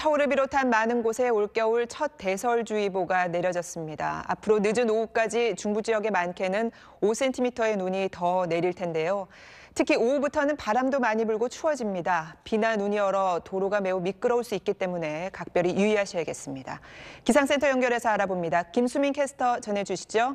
서울을 비롯한 많은 곳에 올겨울 첫 대설주의보가 내려졌습니다. 앞으로 늦은 오후까지 중부 지역에 많게는 5cm의 눈이 더 내릴 텐데요. 특히 오후부터는 바람도 많이 불고 추워집니다. 비나 눈이 얼어 도로가 매우 미끄러울 수 있기 때문에 각별히 유의하셔야겠습니다. 기상센터 연결해서 알아봅니다. 김수민 캐스터 전해주시죠.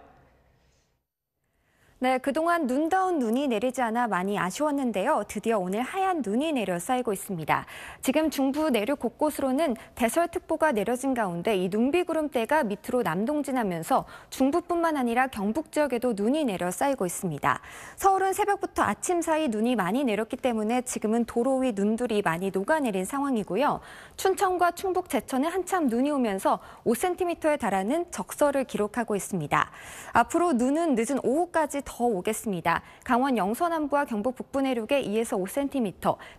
네, 그동안 눈다운 눈이 내리지 않아 많이 아쉬웠는데요. 드디어 오늘 하얀 눈이 내려 쌓이고 있습니다. 지금 중부 내륙 곳곳으로는 대설특보가 내려진 가운데 이 눈비구름대가 밑으로 남동진하면서 중부뿐만 아니라 경북 지역에도 눈이 내려 쌓이고 있습니다. 서울은 새벽부터 아침 사이 눈이 많이 내렸기 때문에 지금은 도로 위 눈들이 많이 녹아내린 상황이고요. 춘천과 충북 제천은 한참 눈이 오면서 5cm에 달하는 적설을 기록하고 있습니다. 앞으로 눈은 늦은 오후까지 더 오겠습니다. 강원 영서남부와 경북 북부 내륙에 2에서 5cm,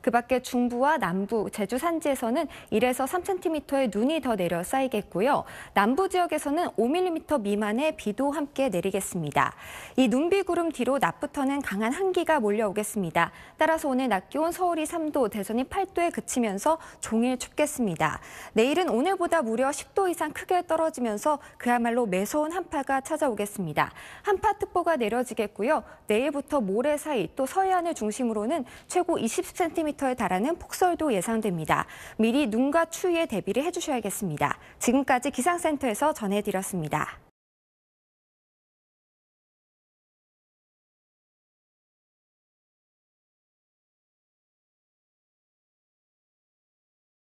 그 밖에 중부와 남부, 제주 산지에서는 1에서 3cm의 눈이 더 내려 쌓이겠고요. 남부 지역에서는 5mm 미만의 비도 함께 내리겠습니다. 이 눈비 구름 뒤로 낮부터는 강한 한기가 몰려오겠습니다. 따라서 오늘 낮 기온 서울이 3도, 대전이 8도에 그치면서 종일 춥겠습니다. 내일은 오늘보다 무려 10도 이상 크게 떨어지면서 그야말로 매서운 한파가 찾아오겠습니다. 한파특보가 내려지 이어지겠고요. 내일부터 모레 사이 또 서해안을 중심으로는 최고 20cm에 달하는 폭설도 예상됩니다. 미리 눈과 추위에 대비를 해주셔야겠습니다. 지금까지 기상센터에서 전해드렸습니다.